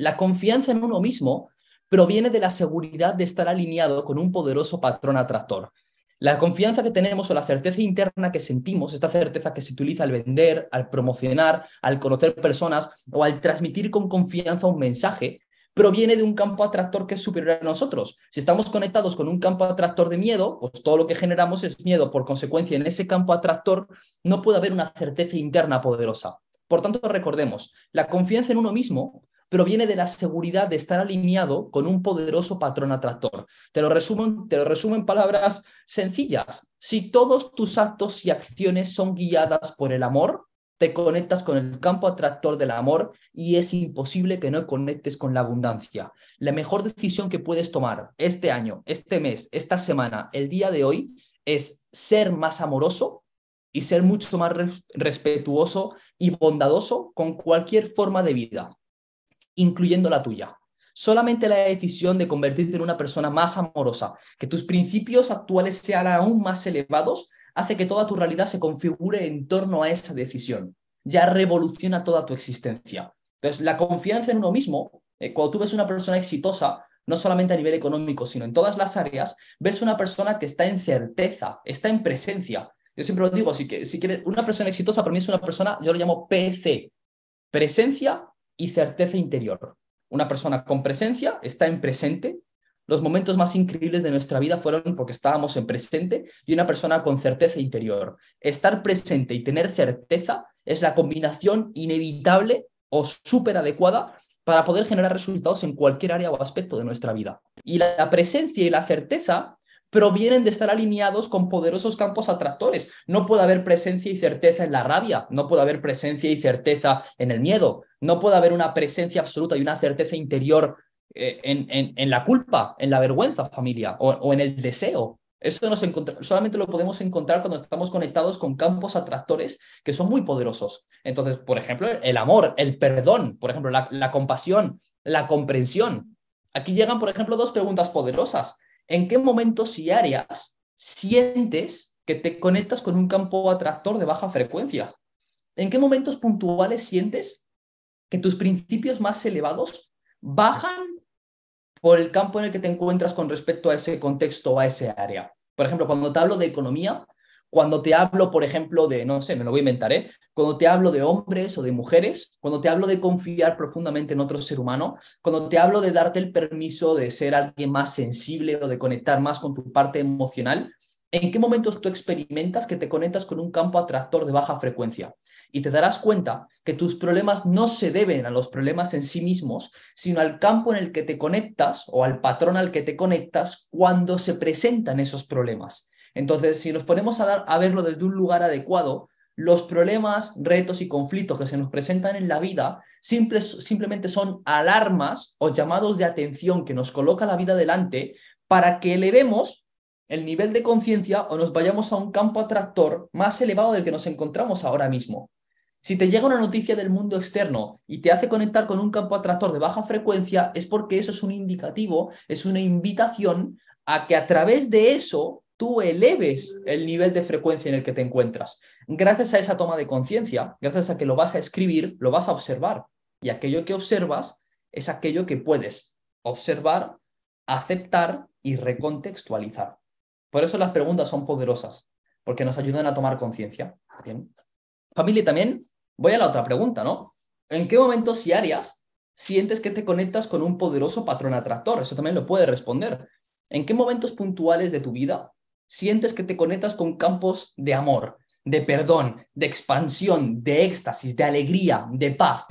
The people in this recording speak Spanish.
la confianza en uno mismo proviene de la seguridad de estar alineado con un poderoso patrón atractor. La confianza que tenemos o la certeza interna que sentimos, esta certeza que se utiliza al vender, al promocionar, al conocer personas o al transmitir con confianza un mensaje, proviene de un campo atractor que es superior a nosotros. Si estamos conectados con un campo atractor de miedo, pues todo lo que generamos es miedo. Por consecuencia, en ese campo atractor no puede haber una certeza interna poderosa. Por tanto, recordemos, la confianza en uno mismo proviene de la seguridad de estar alineado con un poderoso patrón atractor. Te lo resumo, te lo en palabras sencillas. Si todos tus actos y acciones son guiadas por el amor, te conectas con el campo atractor del amor y es imposible que no conectes con la abundancia. La mejor decisión que puedes tomar este año, este mes, esta semana, el día de hoy, es ser más amoroso y ser mucho más respetuoso y bondadoso con cualquier forma de vida incluyendo la tuya. Solamente la decisión de convertirte en una persona más amorosa, que tus principios actuales sean aún más elevados, hace que toda tu realidad se configure en torno a esa decisión. Ya revoluciona toda tu existencia. Entonces, la confianza en uno mismo, eh, cuando tú ves una persona exitosa, no solamente a nivel económico, sino en todas las áreas, ves una persona que está en certeza, está en presencia. Yo siempre lo digo, si, que, si quieres, una persona exitosa para mí es una persona, yo lo llamo PC, presencia y certeza interior. Una persona con presencia está en presente. Los momentos más increíbles de nuestra vida fueron porque estábamos en presente y una persona con certeza interior. Estar presente y tener certeza es la combinación inevitable o súper adecuada para poder generar resultados en cualquier área o aspecto de nuestra vida. Y la presencia y la certeza provienen de estar alineados con poderosos campos atractores. No puede haber presencia y certeza en la rabia, no puede haber presencia y certeza en el miedo, no puede haber una presencia absoluta y una certeza interior eh, en, en, la culpa, en la vergüenza familia o, en el deseo. Eso nos solamente lo podemos encontrar cuando estamos conectados con campos atractores que son muy poderosos. Entonces, por ejemplo, el amor, el perdón, por ejemplo, la compasión, la comprensión. Aquí llegan, por ejemplo, dos preguntas poderosas en qué momentos y áreas sientes que te conectas con un campo atractor de baja frecuencia. ¿En qué momentos puntuales sientes que tus principios más elevados bajan por el campo en el que te encuentras con respecto a ese contexto, o a ese área? Por ejemplo, cuando te hablo de economía, cuando te hablo, por ejemplo, de, no sé, me lo voy a inventar, ¿eh? cuando te hablo de hombres o de mujeres, cuando te hablo de confiar profundamente en otro ser humano, cuando te hablo de darte el permiso de ser alguien más sensible o de conectar más con tu parte emocional, ¿en qué momentos tú experimentas que te conectas con un campo atractor de baja frecuencia? Y te darás cuenta que tus problemas no se deben a los problemas en sí mismos, sino al campo en el que te conectas o al patrón al que te conectas cuando se presentan esos problemas. Entonces, si nos ponemos a, verlo desde un lugar adecuado, los problemas, retos y conflictos que se nos presentan en la vida simplemente son alarmas o llamados de atención que nos coloca la vida delante para que elevemos el nivel de conciencia o nos vayamos a un campo atractor más elevado del que nos encontramos ahora mismo. Si te llega una noticia del mundo externo y te hace conectar con un campo atractor de baja frecuencia, es porque eso es un indicativo, es una invitación a que a través de eso tú eleves el nivel de frecuencia en el que te encuentras. Gracias a esa toma de conciencia, gracias a que lo vas a escribir, lo vas a observar. Y aquello que observas es aquello que puedes observar, aceptar y recontextualizar. Por eso las preguntas son poderosas, porque nos ayudan a tomar conciencia. Familia, también voy a la otra pregunta, ¿no? ¿En qué momentos y áreas sientes que te conectas con un poderoso patrón atractor? Eso también lo puedes responder. ¿En qué momentos puntuales de tu vida sientes que te conectas con campos de amor, de perdón, de expansión, de éxtasis, de alegría, de paz.